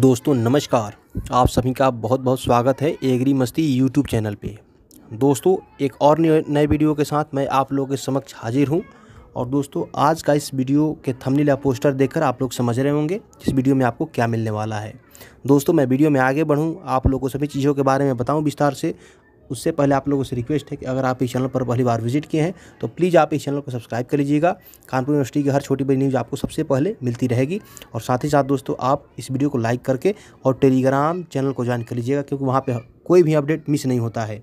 दोस्तों नमस्कार आप सभी का बहुत बहुत स्वागत है एगरी मस्ती यूट्यूब चैनल पे दोस्तों एक और नए वीडियो के साथ मैं आप लोगों के समक्ष हाजिर हूं और दोस्तों आज का इस वीडियो के थंबनेल या पोस्टर देखकर आप लोग समझ रहे होंगे इस वीडियो में आपको क्या मिलने वाला है दोस्तों मैं वीडियो में आगे बढ़ूँ आप लोगों को सभी चीज़ों के बारे में बताऊँ विस्तार से उससे पहले आप लोगों से रिक्वेस्ट है कि अगर आप इस चैनल पर पहली बार विजिट किए हैं तो प्लीज़ आप इस चैनल को सब्सक्राइब कर लीजिएगा कानपुर यूनिवर्सिटी की हर छोटी बड़ी न्यूज़ आपको सबसे पहले मिलती रहेगी और साथ ही साथ दोस्तों आप इस वीडियो को लाइक करके और टेलीग्राम चैनल को ज्वाइन कर लीजिएगा क्योंकि वहाँ पर कोई भी अपडेट मिस नहीं होता है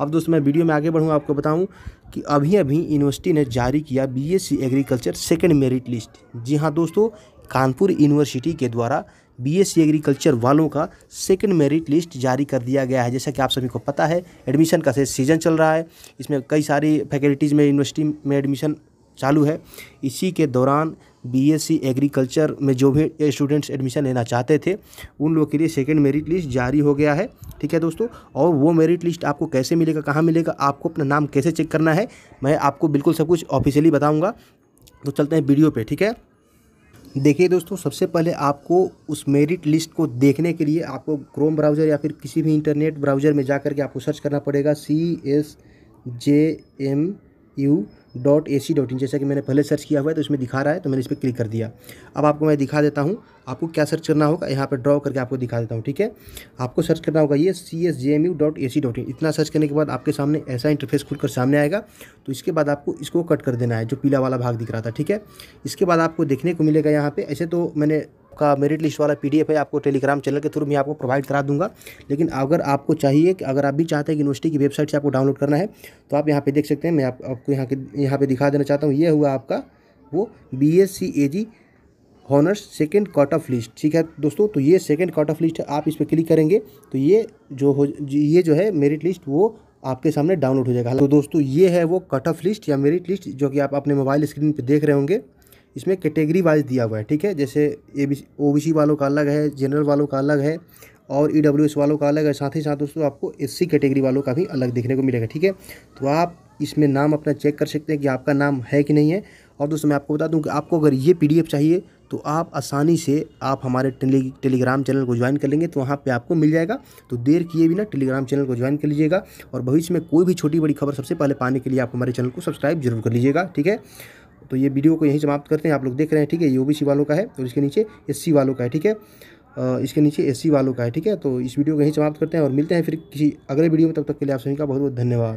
अब दोस्तों मैं वीडियो में आगे बढ़ूँ आपको बताऊँ कि अभी अभी यूनिवर्सिटी ने जारी किया B agriculture second merit list जी हाँ दोस्तों कानपुर यूनिवर्सिटी के द्वारा बीएससी एग्रीकल्चर e वालों का सेकंड मेरिट लिस्ट जारी कर दिया गया है जैसा कि आप सभी को पता है एडमिशन का सीज़न चल रहा है इसमें कई सारी फैकल्टीज़ में यूनिवर्सिटी में एडमिशन चालू है इसी के दौरान बीएससी एग्रीकल्चर e में जो भी स्टूडेंट्स एडमिशन लेना चाहते थे उन लोग के लिए सेकेंड मेरिट लिस्ट जारी हो गया है ठीक है दोस्तों और वो मेरिट लिस्ट आपको कैसे मिलेगा कहाँ मिलेगा आपको अपना नाम कैसे चेक करना है मैं आपको बिल्कुल सब कुछ ऑफिशियली बताऊँगा तो चलते हैं वीडियो पे ठीक है देखिए दोस्तों सबसे पहले आपको उस मेरिट लिस्ट को देखने के लिए आपको क्रोम ब्राउज़र या फिर किसी भी इंटरनेट ब्राउज़र में जा करके आपको सर्च करना पड़ेगा C S J M U dot A C dot in जैसा कि मैंने पहले सर्च किया हुआ है तो इसमें दिखा रहा है तो मैंने इस पर क्लिक कर दिया अब आपको मैं दिखा देता हूँ आपको क्या सर्च करना होगा यहाँ पर ड्रॉ करके आपको दिखा देता हूँ ठीक है आपको सर्च करना होगा ये C S J M U dot A C dot in इतना सर्च करने के बाद आपके सामने ऐसा इंटरफेस खुलकर सामने आएगा तो इसके बाद आपको इसको कट कर देना है जो पीला वाला भाग दिख रहा था ठीक है इसके बाद आपको देखने को मिलेगा यहाँ पर ऐसे तो मैंने आपका मेरिट लिस्ट वाला पीडीएफ है आपको टेलीग्राम चैनल के थ्रू मैं आपको प्रोवाइड करा दूंगा लेकिन अगर आपको चाहिए कि अगर आप भी चाहते हैं यूनिवर्सिटी की वेबसाइट से आपको डाउनलोड करना है तो आप यहाँ पर देख सकते हैं मैं आप, आपको यहाँ के यहाँ पर दिखा देना चाहता हूँ ये हुआ आपका वो B S C A G honours second cut off list ठीक है दोस्तों तो ये सेकेंड कॉट ऑफ लिस्ट है आप इस पर क्लिक करेंगे तो ये जो हो ये जो है मेरिट लिस्ट वो आपके सामने डाउनलोड हो जाएगा तो दोस्तों ये है वो कट ऑफ लिस्ट या मेरिट लिस्ट जो कि आप अपने मोबाइल स्क्रीन पर देख रहे होंगे इसमें कैटेगरी वाइज दिया हुआ है ठीक है जैसे ए बी सी वालों का अलग है जनरल वालों का अलग है और ई डब्ल्यू एस वालों का अलग है साथ ही साथ दोस्तों आपको एस सी कैटेगरी वालों का भी अलग देखने को मिलेगा ठीक है तो आप इसमें नाम अपना चेक कर सकते हैं कि आपका नाम है कि नहीं है और दोस्तों मैं आपको बता दूं कि आपको अगर ये पीडीएफ चाहिए तो आप आसानी से आप हमारे टेली टेलीग्राम चैनल को ज्वाइन कर लेंगे तो वहाँ पे आपको मिल जाएगा तो देर किए भी ना टेलीग्राम चैनल को ज्वाइन कर लीजिएगा और भविष्य में कोई भी छोटी बड़ी खबर सबसे पहले पाने के लिए आप हमारे चैनल को सब्सक्राइब जरूर कर लीजिएगा ठीक है तो ये वीडियो को यहीं समाप्त करते हैं आप लोग देख रहे हैं ठीक है ये ओबीसी वालों का है और इसके नीचे एससी वालों का है ठीक है इसके नीचे एससी वालों का है ठीक है तो इस वीडियो को यहीं समाप्त करते हैं और मिलते हैं फिर किसी अगले वीडियो में तब तक के लिए आप सभी का बहुत बहुत धन्यवाद